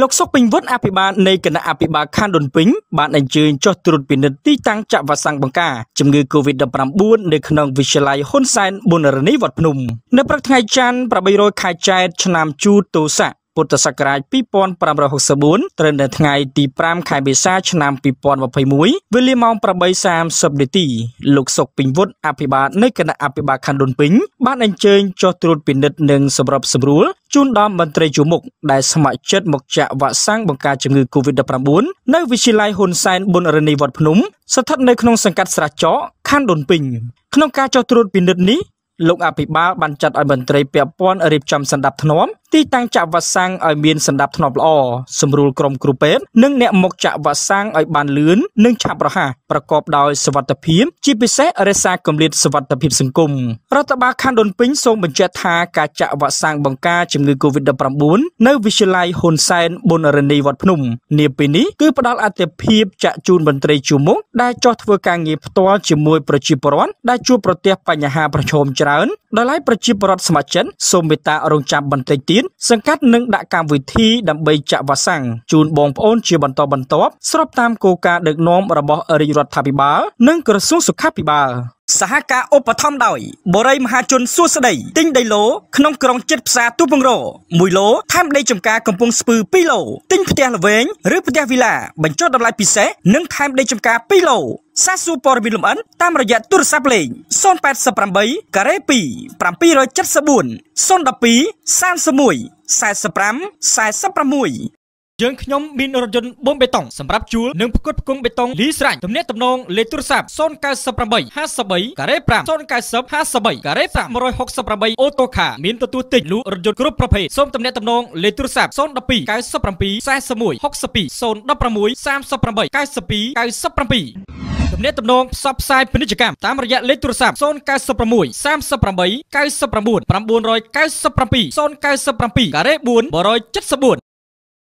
លោកសុកពេញវុឌ្ឍអភិបាលនៃគណៈអភិបាលខណ្ឌដូនពេញបានអញ្ជើញចុះត្រួតពិនិត្យទីតាំងចាក់វ៉ាក់សាំងបង្ការជំងឺ Covid-19 នៅក្នុងវិទ្យាល័យហ៊ុនសែនបុណរនីវត្តភ្នំនៅព្រឹកថ្ងៃច័ន្ទ800ខែចែកឆ្នាំជូតទោស័កពុទ្ធសករាជ2564ត្រូវនៅថ្ងៃទី5ខែមេសា ឆ្នាំ2021វេលាម៉ោង8:30នាទី លោកសុកពេញវុឌ្ឍអភិបាលនៃគណៈអភិបាលខណ្ឌដូនពេញបានអញ្ជើញចុះត្រួតពិនិត្យនិងសម្របសម្រួលជូនដល់មន្ត្រីជួរមុខដែលស្ម័គ្រចិត្តមកចាក់វ៉ាក់សាំងបង្ការជំងឺ Covid-19 នៅវិទ្យាល័យហ៊ុនសែនប៊ុនរនីវត្តភ្នំស្ថិតនៅក្នុងសង្កាត់ស្រះចកខណ្ឌដូនពេញក្នុងការចុះត្រួតពិនិត្យនេះលោកអភិបាលបានចាត់ឲ្យមន្ត្រីពាក់ព័ន្ធរៀបចំសម្ដាប់ធ្នាប់ទីតាំងចាក់វ៉ាក់សាំងឲ្យមានសម្ដាប់ធ្នាប់ល្អសម្រួលក្រុមគ្រូពេទ្យនិងអ្នកមកចាក់វ៉ាក់សាំងឲ្យបានលឿននិងឆាប់រហ័សប្រកបដោយសុវត្ថិភាពជាពិសេសរក្សាកម្រិតសុវត្ថិភាពសង្គមរដ្ឋបាលខណ្ឌដូនពេញសូមបញ្ជាក់ថាការចាក់វ៉ាក់សាំងបង្ការជំងឺ Covid-19 នៅវិទ្យាល័យហ៊ុនសែនប៊ុនរនីវត្តភ្នំនាពេលនេះគឺផ្ដល់អតិភិបចាក់ជូនមន្ត្រីជួរមុខដែលចោះធ្វើការងារផ្ទាល់ជាមួយប្រជាពលរដ្ឋដែលជួបប្រទះបញ្ហាប្រឈមច្រើនដោយឡែកប្រជាពលរដ្ឋសមាជិកសូមមេត្តារងចាំបន្តិចទៀតទៀតសង្កាត់នឹងដាក់កម្មវិធីដើម្បីចាក់វ៉ាក់សាំងជូនបងប្អូនជាបន្តបន្ទាប់ ស្របតាមគោលការណ៍ដឹកនាំរបស់រាជរដ្ឋាភិបាលនិងក្រសួងសុខាភិបាល សហការឧបត្ថម្ភដោយបរិយមហាជនសួស្ដីទិញដីឡូក្នុងក្រុងចិត្តផ្សារទូពងរ1ឡូថែមដីចំការកំពង់ស្ពឺ2ឡូទិញផ្ទះល្វែងឬផ្ទះវីឡា បញ្ចុះតម្លៃពិសេសនិងថែមដីចំការ2ឡូសាសួរព័ត៌មានលម្អិនតាមរយៈទូរស័ព្ទលេខ088ការ៉េ2 774 012 31 45 46យើងខ្ញុំមានរថយន្តបូមបេតុងសម្រាប់ជួលនិងផ្គត់ផ្គង់បេតុងលីស្រាញ់ទំនាក់ទំនងលេខទូរស័ព្ទ098 53ការ៉េ5 090 53ការ៉េ5 168អូតូខាមានទទួលទិញលក់រថយន្តគ្រប់ប្រភេទសូមទំនាក់ទំនងលេខទូរស័ព្ទ012 97 41 62 016 38 92 97ទំនាក់ទំនងផ្សព្វផ្សាយពាណិជ្ជកម្មតាមរយៈលេខទូរស័ព្ទ096 38 99 997 097ការ៉េ4 174